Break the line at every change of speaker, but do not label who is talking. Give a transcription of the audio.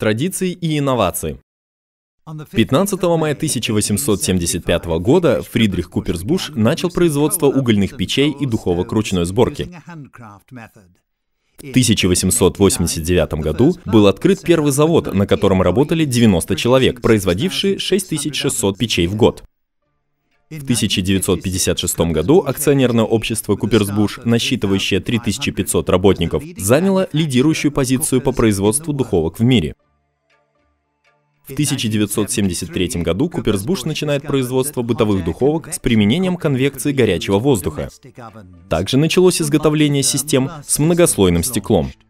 Традиции и инновации. 15 мая 1875 года Фридрих Куперсбуш начал производство угольных печей и духовок ручной сборки. В 1889 году был открыт первый завод, на котором работали 90 человек, производившие 6600 печей в год. В 1956 году акционерное общество «Куперсбуш», насчитывающее 3500 работников, заняло лидирующую позицию по производству духовок в мире. В 1973 году Куперсбуш начинает производство бытовых духовок с применением конвекции горячего воздуха. Также началось изготовление систем с многослойным стеклом —